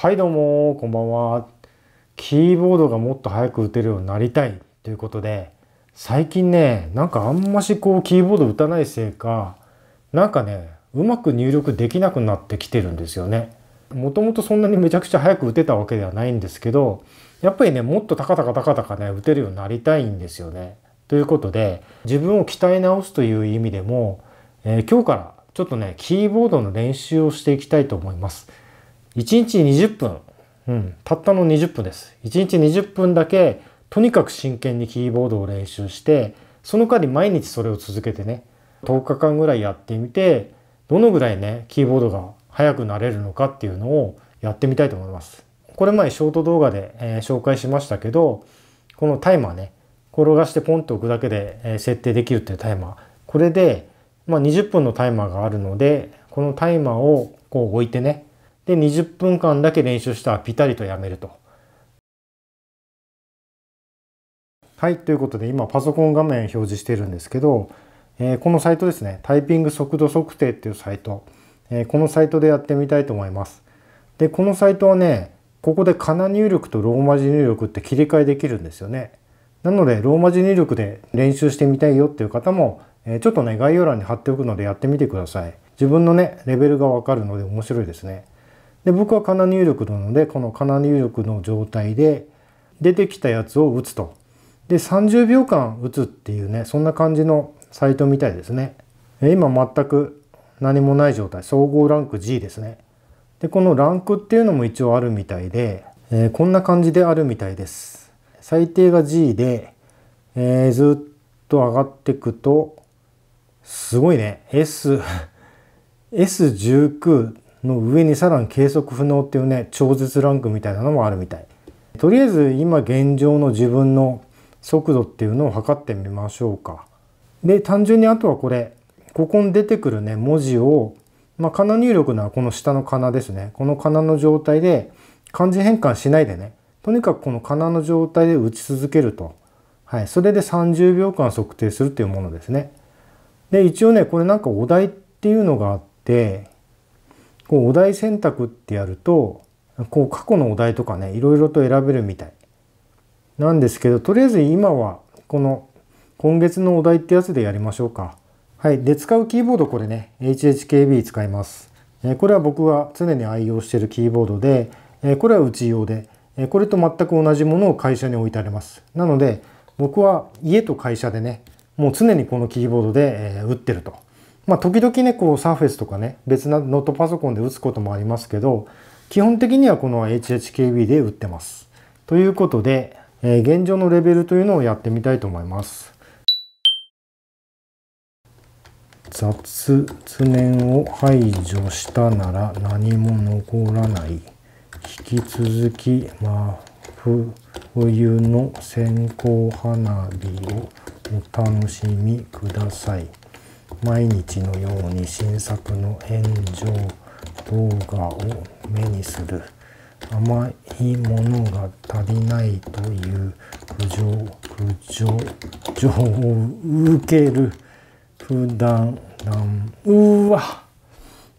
はいどうもこんばんはキーボードがもっと早く打てるようになりたいということで最近ねなんかあんましこうキーボード打たないせいかなんかねうまく入力できなくなってきてるんですよねもともとそんなにめちゃくちゃ早く打てたわけではないんですけどやっぱりねもっと高々高々ね打てるようになりたいんですよねということで自分を鍛え直すという意味でも、えー、今日からちょっとねキーボードの練習をしていきたいと思います1日20分、うん、たったの20分です。1日20分だけ、とにかく真剣にキーボードを練習して、その代わり毎日それを続けてね、10日間ぐらいやってみて、どのぐらいね、キーボードが速くなれるのかっていうのをやってみたいと思います。これ前ショート動画で、えー、紹介しましたけど、このタイマーね、転がしてポンと置くだけで、えー、設定できるっていうタイマー。これで、まあ、20分のタイマーがあるので、このタイマーをこう置いてね、で、20分間だけ練習したらピタリとやめると。はい、ということで今パソコン画面表示してるんですけど、えー、このサイトですね、タイピング速度測定っていうサイト、えー、このサイトでやってみたいと思います。で、このサイトはね、ここでカナ入力とローマ字入力って切り替えできるんですよね。なので、ローマ字入力で練習してみたいよっていう方も、えちょっとね、概要欄に貼っておくのでやってみてください。自分のね、レベルがわかるので面白いですね。で僕はカナ入力なのでこのカナ入力の状態で出てきたやつを打つとで30秒間打つっていうねそんな感じのサイトみたいですね今全く何もない状態総合ランク G ですねでこのランクっていうのも一応あるみたいで、えー、こんな感じであるみたいです最低が G で、えー、ずっと上がってくとすごいね S S19 の上にさらに計測不能っていうね超絶ランクみたいなのもあるみたいとりあえず今現状の自分の速度っていうのを測ってみましょうかで単純にあとはこれここに出てくるね文字をまあ、仮入力のはこの下の仮名ですね。この仮名の状態で漢字変換しないでね。とにかくこの仮名の状態で打ち続けると。はい。それで30秒間測定するっていうものですね。で、一応ね、これなんかお題っていうのがあって、こうお題選択ってやるとこう過去のお題とかねいろいろと選べるみたいなんですけどとりあえず今はこの今月のお題ってやつでやりましょうかはいで使うキーボードこれね HHKB 使いますこれは僕が常に愛用してるキーボードでこれはうち用でこれと全く同じものを会社に置いてありますなので僕は家と会社でねもう常にこのキーボードで打ってるとまあ、時々ね、こう、サーフェスとかね、別なノートパソコンで打つこともありますけど、基本的にはこの HHKB で打ってます。ということで、えー、現状のレベルというのをやってみたいと思います。雑念を排除したなら何も残らない。引き続き、まあ、冬の線香花火をお楽しみください。毎日のように新作の炎上動画を目にする甘いものが足りないという苦情苦情情を受ける普段なんうわ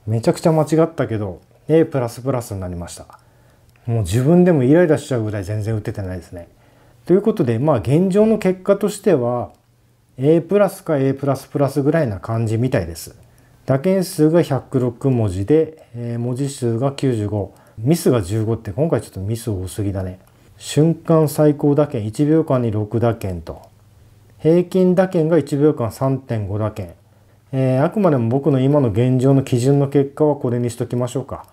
めちゃくちゃ間違ったけど A++ になりましたもう自分でもイライラしちゃうぐらい全然打ててないですねということでまあ現状の結果としては A プラスか A プラスプラスぐらいな感じみたいです。打鍵数が106文字で、えー、文字数が95。ミスが15って今回ちょっとミス多すぎだね。瞬間最高打鍵1秒間に6打鍵と。平均打鍵が1秒間3.5打鍵。えー、あくまでも僕の今の現状の基準の結果はこれにしときましょうか。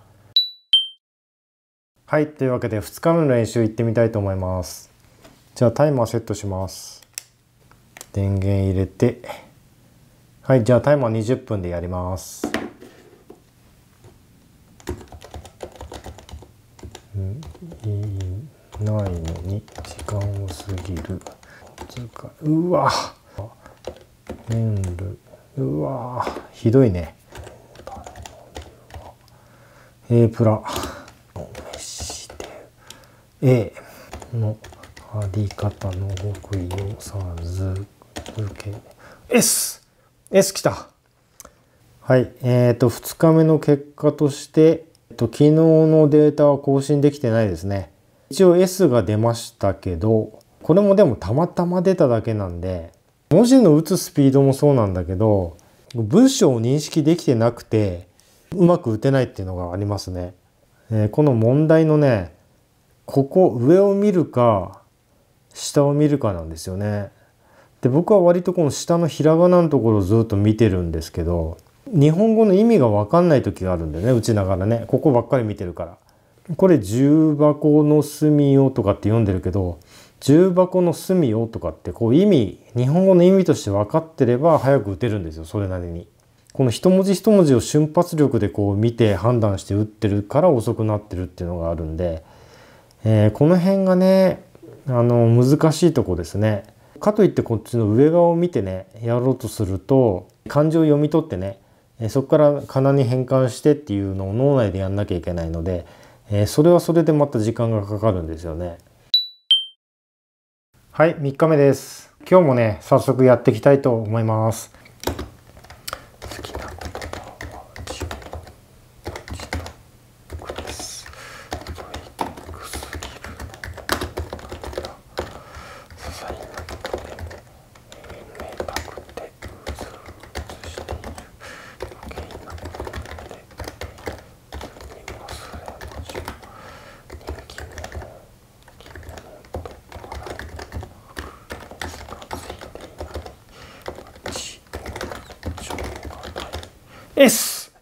はい、というわけで2日目の練習行ってみたいと思います。じゃあタイマーセットします。電源入れてはいじゃあタイマー20分でやりますいないのに時間を過ぎるうわ麺類うわひどいねえー、プラ A の貼り方の極意をさず o k S! S 来たはい、えーと、2日目の結果として、えっと、昨日のデータは更新できてないですね一応 S が出ましたけどこれもでもたまたま出ただけなんで文字の打つスピードもそうなんだけど文章を認識できてなくてうまく打てないっていうのがありますね、えー、この問題のねここ上を見るか下を見るかなんですよねで僕は割とこの下の平仮名のところをずっと見てるんですけど日本語の意味が分かんない時があるんだよね打ちながらねここばっかり見てるから。これ「重箱の隅を」とかって読んでるけど「重箱の隅を」とかってこう意味日本語の意味として分かってれば早く打てるんですよそれなりに。この一文字一文字を瞬発力でこう見て判断して打ってるから遅くなってるっていうのがあるんで、えー、この辺がねあの難しいとこですね。かといってこっちの上側を見てねやろうとすると漢字を読み取ってねそこから仮名に変換してっていうのを脳内でやんなきゃいけないのでそれはそれでまた時間がかかるんですよね。はい3日目です。今日もね早速やっていきたいと思います。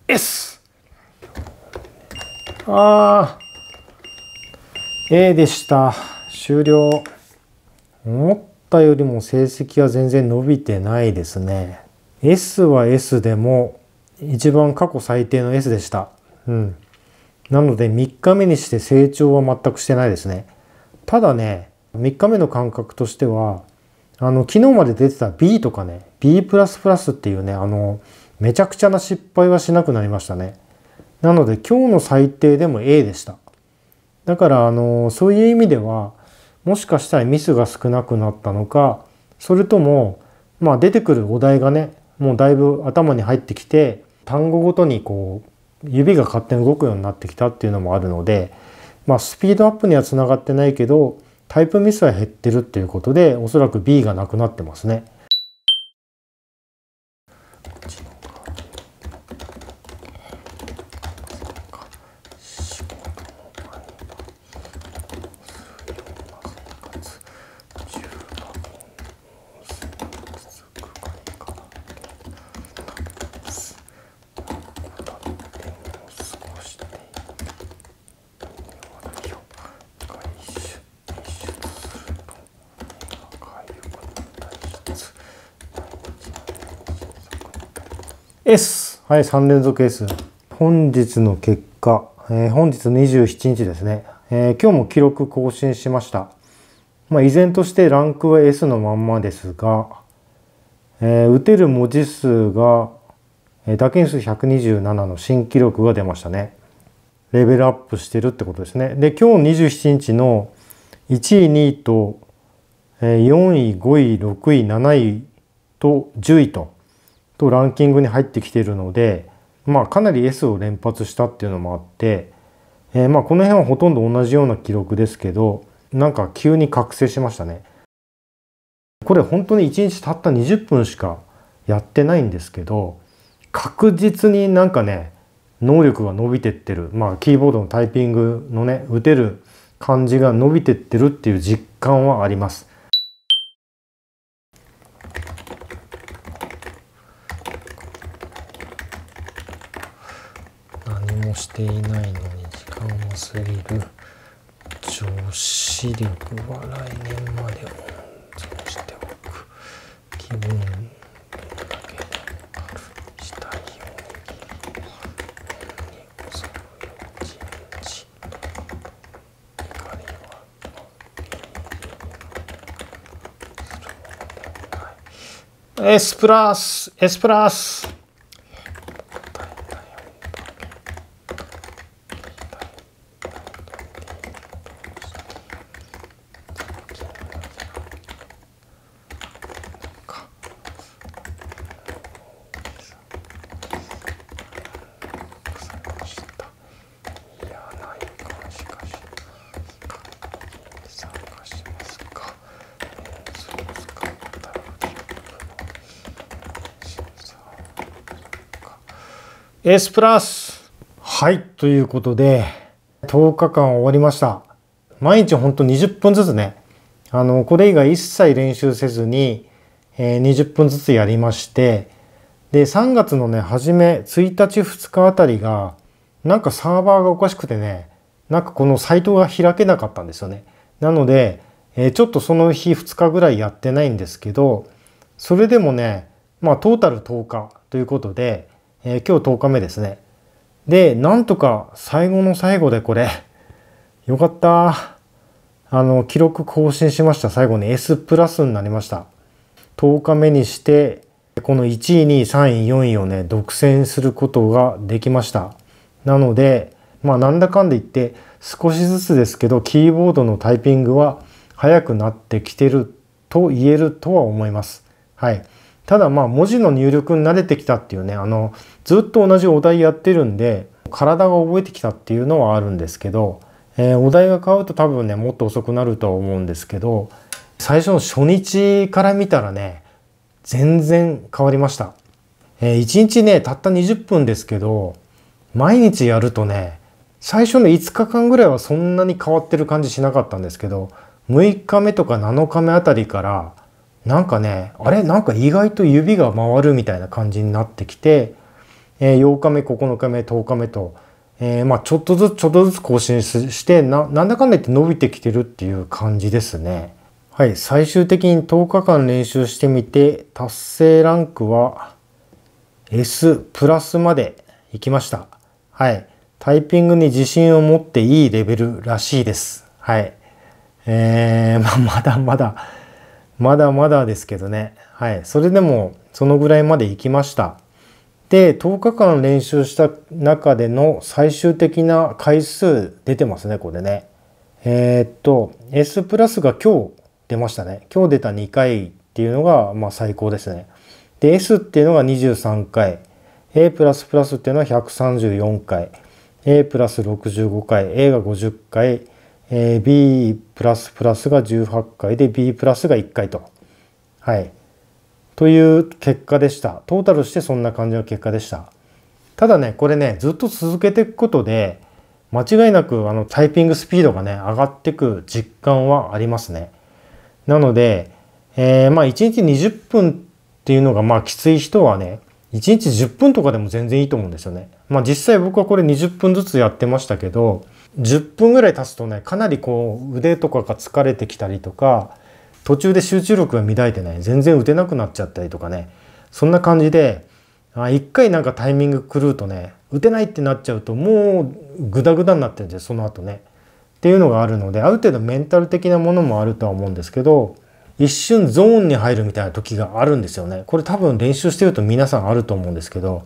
S! あー、A でした。終了。思ったよりも成績は全然伸びてないですね。S は S でも、一番過去最低の S でした。うん。なので3日目にして成長は全くしてないですね。ただね、3日目の感覚としては、あの、昨日まで出てた B とかね、B++ っていうね、あの、めちゃくちゃな失敗はしなくなりましたね。なので今日の最低でも A でした。だからあのそういう意味ではもしかしたらミスが少なくなったのかそれともまあ出てくるお題がねもうだいぶ頭に入ってきて単語ごとにこう指が勝手に動くようになってきたっていうのもあるのでまあスピードアップにはつながってないけどタイプミスは減ってるっていうことでおそらく B がなくなってますね。S はい3連続 S 本日の結果、えー、本日27日ですね、えー、今日も記録更新しましたまあ、依然としてランクは S のまんまですが、えー、打てる文字数が、えー、打鍵数127の新記録が出ましたねレベルアップしてるってことですねで今日27日の1位2位と、4位5位6位7位と10位ととランキングに入ってきているので、まあ、かなり S を連発したっていうのもあって、えー、まあこの辺はほとんど同じような記録ですけどなんか急に覚醒しましたね。これ本当に1日たった20分しかやってないんですけど確実になんかね能力が伸びてってるまあキーボードのタイピングのね打てる感じが伸びてってるっていう実感はあります。ていないのに時間を過ぎる女子力は来年まで温存しておく気分下着エスプラスエスプラス S プラスはいということで10日間終わりました毎日ほんと20分ずつねあのこれ以外一切練習せずに、えー、20分ずつやりましてで3月のね初め1日2日あたりがなんかサーバーがおかしくてねなんかこのサイトが開けなかったんですよねなので、えー、ちょっとその日2日ぐらいやってないんですけどそれでもねまあトータル10日ということでえー、今日10日目ですね。で、なんとか最後の最後でこれ、よかった。あの、記録更新しました。最後に S プラスになりました。10日目にして、この1位、2位、3位、4位をね、独占することができました。なので、まあ、なんだかんで言って、少しずつですけど、キーボードのタイピングは速くなってきてると言えるとは思います。はい。ただまあ文字の入力に慣れてきたっていうねあのずっと同じお題やってるんで体が覚えてきたっていうのはあるんですけど、えー、お題が変わると多分ねもっと遅くなるとは思うんですけど最初の初日から見たらね全然変わりました、えー、1日ねたった20分ですけど毎日やるとね最初の5日間ぐらいはそんなに変わってる感じしなかったんですけど6日目とか7日目あたりからなんかねあれなんか意外と指が回るみたいな感じになってきて、えー、8日目9日目10日目と、えー、まあ、ちょっとずつちょっとずつ更新してなんだかんだ言って伸びてきてるっていう感じですね。はい、最終的に10日間練習してみて達成ランクは S プラスまでいきました。はい、タイピングに自信を持っていいレベルらしいです。はい、えー、まだまだまだまだですけどね。はい。それでも、そのぐらいまで行きました。で、10日間練習した中での最終的な回数出てますね、これね。えー、っと、S プラスが今日出ましたね。今日出た2回っていうのが、まあ最高ですね。で、S っていうのが23回。A++ っていうのは134回。A+65 プラス回。A が50回。えー、B++ が18回で B++ が1回と。はい。という結果でした。トータルしてそんな感じの結果でした。ただね、これね、ずっと続けていくことで、間違いなくあのタイピングスピードがね、上がってく実感はありますね。なので、えー、まあ1日20分っていうのがまあきつい人はね、1日10分とかでも全然いいと思うんですよね。まあ実際僕はこれ20分ずつやってましたけど、10分ぐらい経つとねかなりこう腕とかが疲れてきたりとか途中で集中力が乱れてね全然打てなくなっちゃったりとかねそんな感じで一回なんかタイミング狂うとね打てないってなっちゃうともうグダグダになってるんですよその後ね。っていうのがあるのである程度メンタル的なものもあるとは思うんですけど一瞬ゾーンに入るみたいな時があるんですよね。これ多分練習してると皆さんあると思うんですけど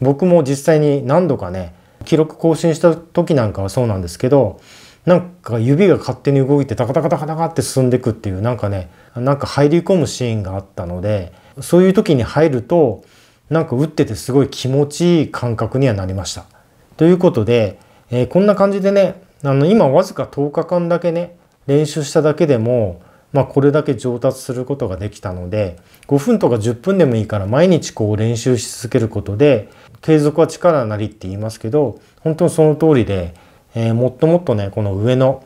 僕も実際に何度かね記録更新した時なんかはそうなんですけどなんか指が勝手に動いてタカタカタカタカって進んでいくっていうなんかねなんか入り込むシーンがあったのでそういう時に入るとなんか打っててすごい気持ちいい感覚にはなりました。ということで、えー、こんな感じでねあの今わずか10日間だけね練習しただけでもまあ、これだけ上達することができたので5分とか10分でもいいから毎日こう練習し続けることで継続は力なりって言いますけど本当にその通りで、えー、もっともっとねこの上の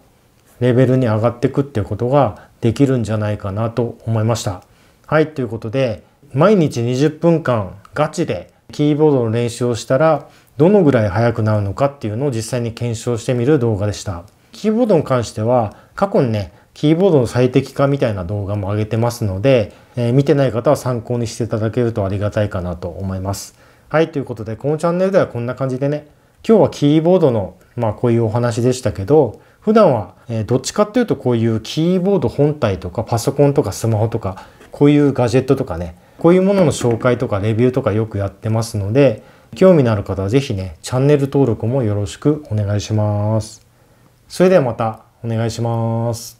レベルに上がっていくっていうことができるんじゃないかなと思いました。はいということで毎日20分間ガチでキーボードの練習をしたらどのぐらい速くなるのかっていうのを実際に検証してみる動画でした。キーボードに関しては過去にねキーボードの最適化みたいな動画も上げてますので、えー、見てない方は参考にしていただけるとありがたいかなと思います。はい、ということで、このチャンネルではこんな感じでね、今日はキーボードの、まあこういうお話でしたけど、普段は、えどっちかっていうとこういうキーボード本体とかパソコンとかスマホとか、こういうガジェットとかね、こういうものの紹介とかレビューとかよくやってますので、興味のある方は是非ね、チャンネル登録もよろしくお願いします。それではまたお願いします。